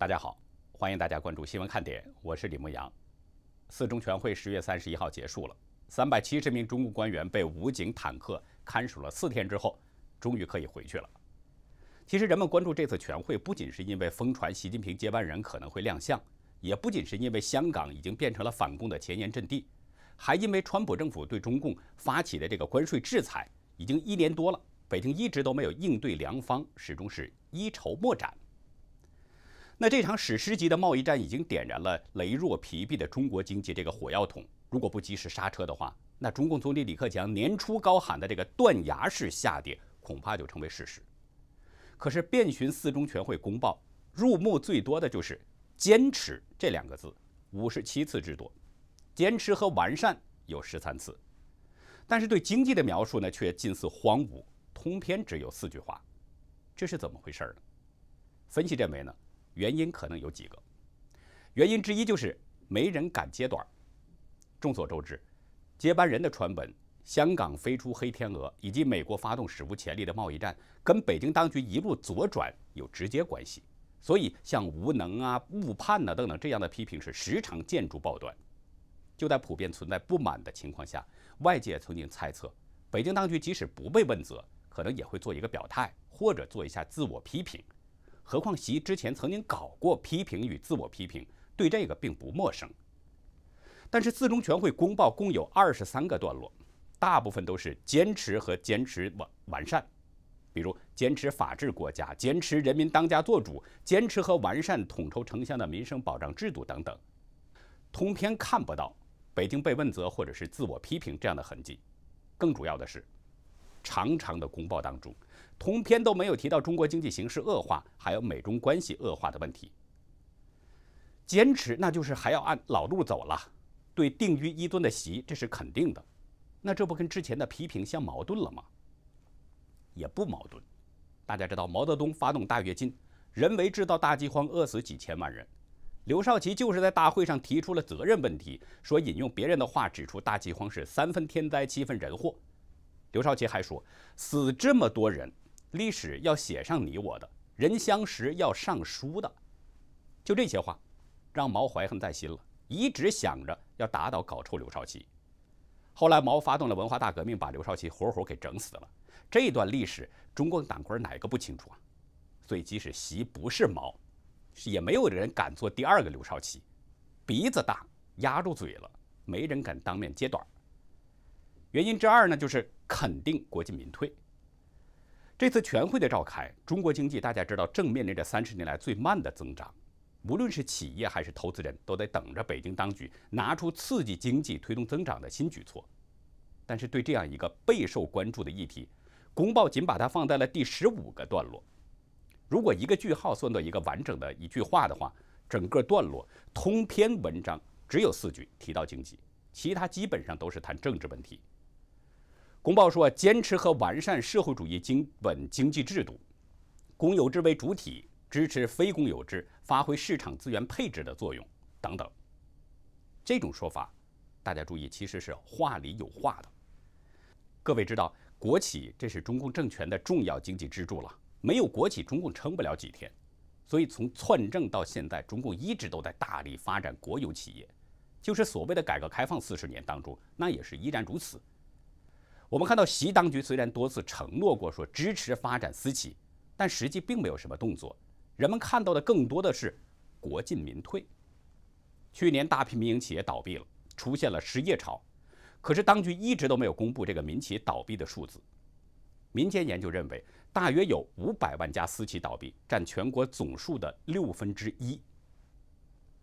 大家好，欢迎大家关注新闻看点，我是李牧阳。四中全会十月三十一号结束了，三百七十名中共官员被武警坦克看守了四天之后，终于可以回去了。其实人们关注这次全会，不仅是因为疯传习近平接班人可能会亮相，也不仅是因为香港已经变成了反攻的前沿阵地，还因为川普政府对中共发起的这个关税制裁已经一年多了，北京一直都没有应对良方，始终是一筹莫展。那这场史诗级的贸易战已经点燃了羸弱疲弊的中国经济这个火药桶，如果不及时刹车的话，那中共总理李克强年初高喊的这个断崖式下跌恐怕就成为事实。可是遍寻四中全会公报，入目最多的就是“坚持”这两个字，五十七次之多。坚持和完善有十三次，但是对经济的描述呢，却近似荒芜，通篇只有四句话。这是怎么回事呢？分析认为呢？原因可能有几个，原因之一就是没人敢揭短。众所周知，接班人的传闻、香港飞出黑天鹅以及美国发动史无前例的贸易战，跟北京当局一路左转有直接关系。所以，像无能啊、误判呐等等这样的批评是时常见诸报端。就在普遍存在不满的情况下，外界曾经猜测，北京当局即使不被问责，可能也会做一个表态或者做一下自我批评。何况习之前曾经搞过批评与自我批评，对这个并不陌生。但是四中全会公报共有二十三个段落，大部分都是坚持和坚持完完善，比如坚持法治国家、坚持人民当家作主、坚持和完善统筹城乡的民生保障制度等等。通篇看不到北京被问责或者是自我批评这样的痕迹。更主要的是，长长的公报当中。通篇都没有提到中国经济形势恶化，还有美中关系恶化的问题。坚持，那就是还要按老路走了。对定于一尊的席，这是肯定的。那这不跟之前的批评相矛盾了吗？也不矛盾。大家知道，毛泽东发动大跃进，人为制造大饥荒，饿死几千万人。刘少奇就是在大会上提出了责任问题，说引用别人的话指出大饥荒是三分天灾七分人祸。刘少奇还说，死这么多人。历史要写上你我的人相识要上书的，就这些话，让毛怀恨在心了，一直想着要打倒搞臭刘少奇。后来毛发动了文化大革命，把刘少奇活活给整死了。这段历史，中共党官哪个不清楚啊？所以即使习不是毛，也没有人敢做第二个刘少奇。鼻子大压住嘴了，没人敢当面揭短。原因之二呢，就是肯定国进民退。这次全会的召开，中国经济大家知道正面临着三十年来最慢的增长，无论是企业还是投资人，都在等着北京当局拿出刺激经济、推动增长的新举措。但是对这样一个备受关注的议题，公报仅把它放在了第十五个段落。如果一个句号算作一个完整的一句话的话，整个段落、通篇文章只有四句提到经济，其他基本上都是谈政治问题。公报说，坚持和完善社会主义基本经济制度，公有制为主体，支持非公有制，发挥市场资源配置的作用等等。这种说法，大家注意，其实是话里有话的。各位知道，国企这是中共政权的重要经济支柱了，没有国企，中共撑不了几天。所以从篡政到现在，中共一直都在大力发展国有企业，就是所谓的改革开放四十年当中，那也是依然如此。我们看到，习当局虽然多次承诺过说支持发展私企，但实际并没有什么动作。人们看到的更多的是国进民退。去年大批民营企业倒闭了，出现了失业潮，可是当局一直都没有公布这个民企倒闭的数字。民间研究认为，大约有五百万家私企倒闭，占全国总数的六分之一。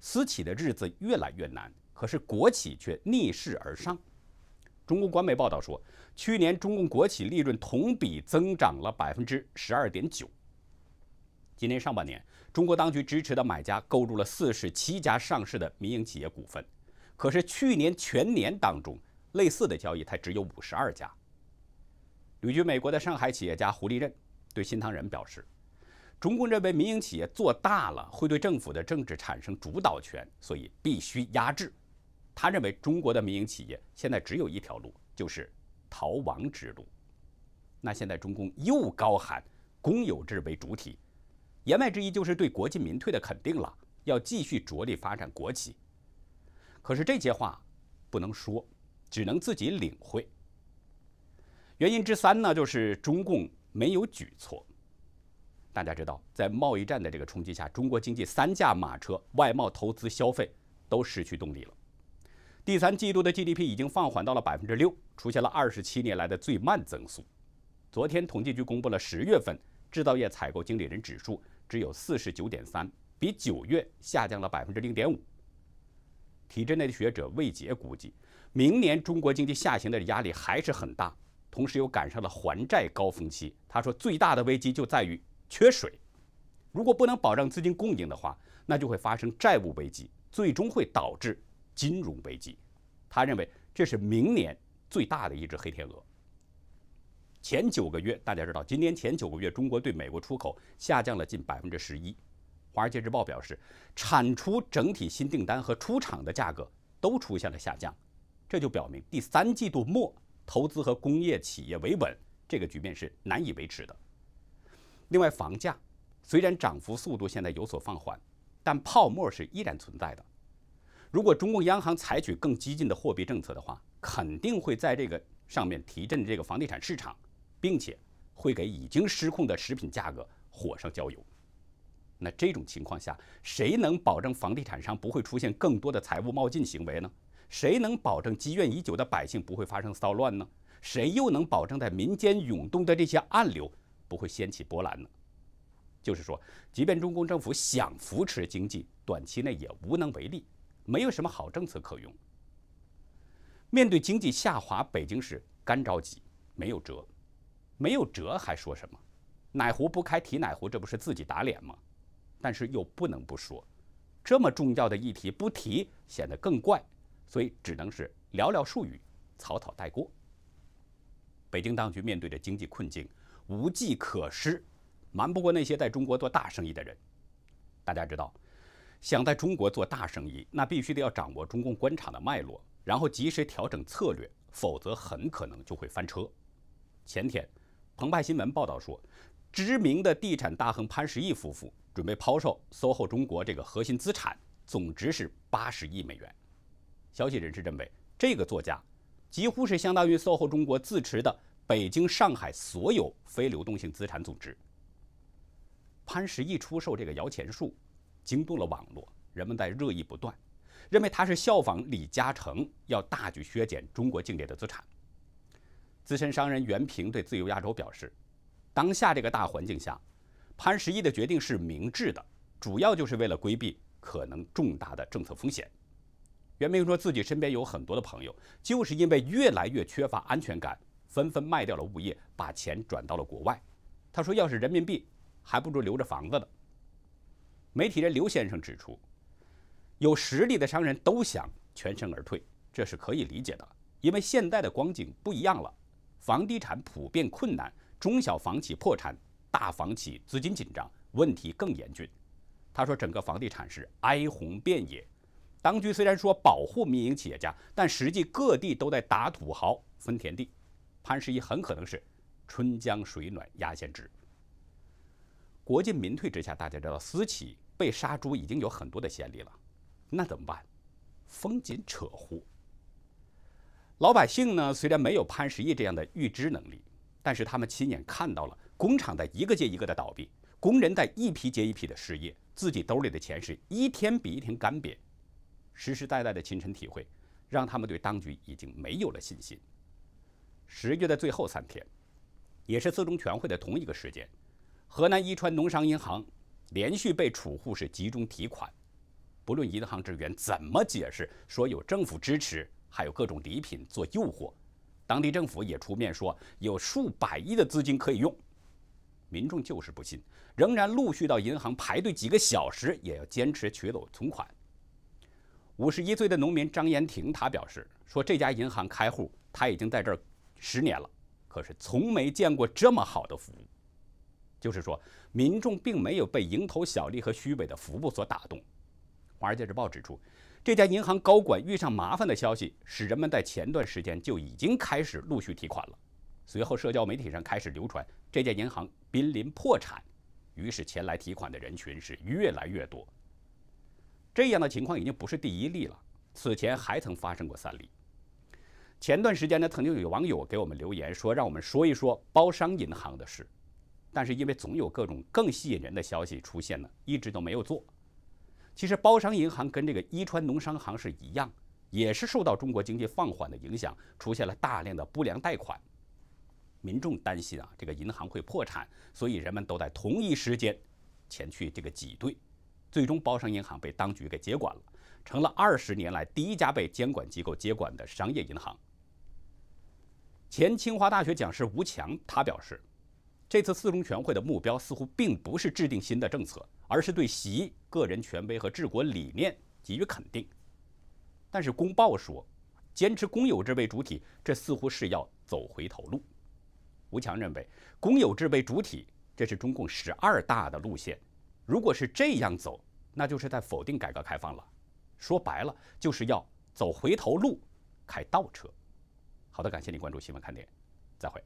私企的日子越来越难，可是国企却逆势而上。中国官媒报道说。去年中共国企利润同比增长了百分之十二点九。今年上半年，中国当局支持的买家购入了四十七家上市的民营企业股份，可是去年全年当中类似的交易才只有五十二家。旅居美国的上海企业家胡立任对《新唐人》表示，中共认为民营企业做大了会对政府的政治产生主导权，所以必须压制。他认为中国的民营企业现在只有一条路，就是。逃亡之路，那现在中共又高喊公有制为主体，言外之意就是对国进民退的肯定了，要继续着力发展国企。可是这些话不能说，只能自己领会。原因之三呢，就是中共没有举措。大家知道，在贸易战的这个冲击下，中国经济三驾马车外贸、投资、消费都失去动力了。第三季度的 GDP 已经放缓到了百分之六，出现了二十七年来的最慢增速。昨天统计局公布了十月份制造业采购经理人指数只有四十九点三，比九月下降了百分之零点五。体制内的学者魏杰估计，明年中国经济下行的压力还是很大，同时又赶上了还债高峰期。他说，最大的危机就在于缺水，如果不能保障资金供应的话，那就会发生债务危机，最终会导致。金融危机，他认为这是明年最大的一只黑天鹅。前九个月，大家知道，今年前九个月，中国对美国出口下降了近百分之十一。华尔街日报表示，产出整体新订单和出厂的价格都出现了下降，这就表明第三季度末投资和工业企业维稳这个局面是难以维持的。另外，房价虽然涨幅速度现在有所放缓，但泡沫是依然存在的。如果中共央行采取更激进的货币政策的话，肯定会在这个上面提振这个房地产市场，并且会给已经失控的食品价格火上浇油。那这种情况下，谁能保证房地产商不会出现更多的财务冒进行为呢？谁能保证积怨已久的百姓不会发生骚乱呢？谁又能保证在民间涌动的这些暗流不会掀起波澜呢？就是说，即便中共政府想扶持经济，短期内也无能为力。没有什么好政策可用。面对经济下滑，北京市干着急，没有辙，没有辙还说什么？奶壶不开提奶壶，这不是自己打脸吗？但是又不能不说，这么重要的议题不提，显得更怪，所以只能是寥寥数语，草草带过。北京当局面对着经济困境，无计可施，瞒不过那些在中国做大生意的人。大家知道。想在中国做大生意，那必须得要掌握中共官场的脉络，然后及时调整策略，否则很可能就会翻车。前天，澎湃新闻报道说，知名的地产大亨潘石屹夫妇准备抛售 SOHO 中国这个核心资产，总值是八十亿美元。消息人士认为，这个作家几乎是相当于 SOHO 中国自持的北京、上海所有非流动性资产总值。潘石屹出售这个摇钱树。惊动了网络，人们在热议不断，认为他是效仿李嘉诚要大举削减中国境内的资产。资深商人袁平对自由亚洲表示，当下这个大环境下，潘石屹的决定是明智的，主要就是为了规避可能重大的政策风险。袁平说自己身边有很多的朋友，就是因为越来越缺乏安全感，纷纷卖掉了物业，把钱转到了国外。他说，要是人民币，还不如留着房子呢。媒体人刘先生指出，有实力的商人都想全身而退，这是可以理解的，因为现在的光景不一样了，房地产普遍困难，中小房企破产，大房企资金紧张，问题更严峻。他说，整个房地产是哀鸿遍野，当局虽然说保护民营企业家，但实际各地都在打土豪分田地，潘石屹很可能是春江水暖鸭先知。国进民退之下，大家知道私企。被杀猪已经有很多的先例了，那怎么办？封禁扯呼。老百姓呢，虽然没有潘石屹这样的预知能力，但是他们亲眼看到了工厂的一个接一个的倒闭，工人在一批接一批的失业，自己兜里的钱是一天比一天干瘪。实实在在的亲身体会，让他们对当局已经没有了信心。十月的最后三天，也是四中全会的同一个时间，河南伊川农商银行。连续被储户是集中提款，不论银行职员怎么解释，说有政府支持，还有各种礼品做诱惑，当地政府也出面说有数百亿的资金可以用，民众就是不信，仍然陆续到银行排队几个小时，也要坚持取走存款。五十一岁的农民张延廷他表示说：“这家银行开户，他已经在这儿十年了，可是从没见过这么好的服务。”就是说，民众并没有被蝇头小利和虚伪的服务所打动。华尔街日报指出，这家银行高管遇上麻烦的消息，使人们在前段时间就已经开始陆续提款了。随后，社交媒体上开始流传这家银行濒临破产，于是前来提款的人群是越来越多。这样的情况已经不是第一例了，此前还曾发生过三例。前段时间呢，曾经有网友给我们留言说，让我们说一说包商银行的事。但是因为总有各种更吸引人的消息出现呢，一直都没有做。其实包商银行跟这个伊川农商行是一样，也是受到中国经济放缓的影响，出现了大量的不良贷款。民众担心啊，这个银行会破产，所以人们都在同一时间前去这个挤兑，最终包商银行被当局给接管了，成了二十年来第一家被监管机构接管的商业银行。前清华大学讲师吴强他表示。这次四中全会的目标似乎并不是制定新的政策，而是对习个人权威和治国理念给予肯定。但是《公报》说，坚持公有制为主体，这似乎是要走回头路。吴强认为，公有制为主体，这是中共十二大的路线。如果是这样走，那就是在否定改革开放了。说白了，就是要走回头路，开倒车。好的，感谢您关注新闻看点，再会。